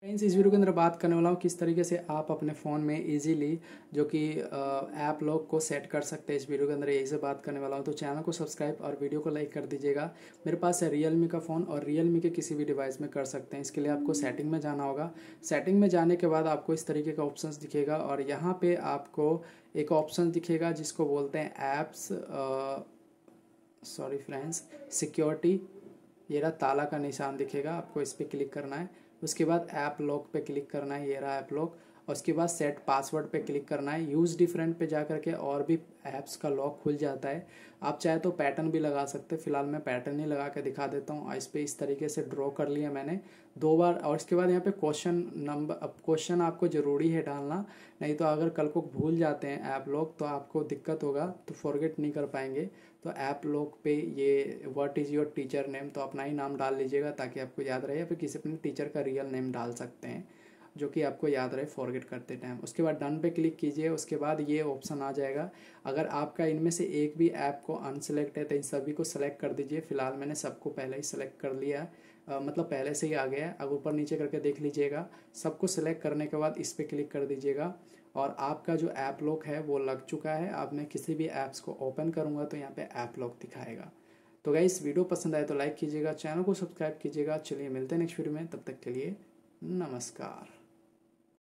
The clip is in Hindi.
फ्रेंड्स इस वीडियो के अंदर बात करने वाला हूँ किस तरीके से आप अपने फ़ोन में इजीली जो कि ऐप लॉक को सेट कर सकते हैं इस वीडियो के अंदर यही से बात करने वाला हूँ तो चैनल को सब्सक्राइब और वीडियो को लाइक कर दीजिएगा मेरे पास है मी का फ़ोन और मी के किसी भी डिवाइस में कर सकते हैं इसके लिए आपको सेटिंग में जाना होगा सेटिंग में जाने के बाद आपको इस तरीके का ऑप्शन दिखेगा और यहाँ पर आपको एक ऑप्शन दिखेगा जिसको बोलते हैं ऐप्स सॉरी फ्रेंड्स सिक्योरिटी ये रहा ताला का निशान दिखेगा आपको इस पर क्लिक करना है उसके बाद ऐप लॉक पे क्लिक करना है ये रहा ऐप लॉक और उसके बाद सेट पासवर्ड पे क्लिक करना है यूज़ डिफरेंट पे जा करके और भी ऐप्स का लॉक खुल जाता है आप चाहे तो पैटर्न भी लगा सकते हैं फिलहाल मैं पैटर्न ही लगा के दिखा देता हूँ इस पर इस तरीके से ड्रॉ कर लिया मैंने दो बार और इसके बाद यहाँ पे क्वेश्चन नंबर अब क्वेश्चन आपको ज़रूरी है डालना नहीं तो अगर कल को भूल जाते हैं ऐप लोग तो आपको दिक्कत होगा तो फॉरगेट नहीं कर पाएंगे तो ऐप लोग पे ये what is your teacher name तो अपना ही नाम डाल लीजिएगा ताकि आपको याद रहे या फिर किसी अपने टीचर का रियल नेम डाल सकते हैं जो कि आपको याद रहे फॉरगेट करते टाइम उसके बाद डन पे क्लिक कीजिए उसके बाद ये ऑप्शन आ जाएगा अगर आपका इनमें से एक भी ऐप को अनसेलेक्ट है तो इन सभी को सेलेक्ट कर दीजिए फिलहाल मैंने सबको पहले ही सेलेक्ट कर लिया आ, मतलब पहले से ही आ गया है अब ऊपर नीचे करके देख लीजिएगा सबको सेलेक्ट करने के बाद इस पर क्लिक कर दीजिएगा और आपका जो ऐप लॉक है वो लग चुका है अब मैं किसी भी ऐप्स को ओपन करूँगा तो यहाँ पर ऐप लॉक दिखाएगा तो गई वीडियो पसंद आए तो लाइक कीजिएगा चैनल को सब्सक्राइब कीजिएगा चलिए मिलते हैं नेक्स्ट वीडियो में तब तक के लिए नमस्कार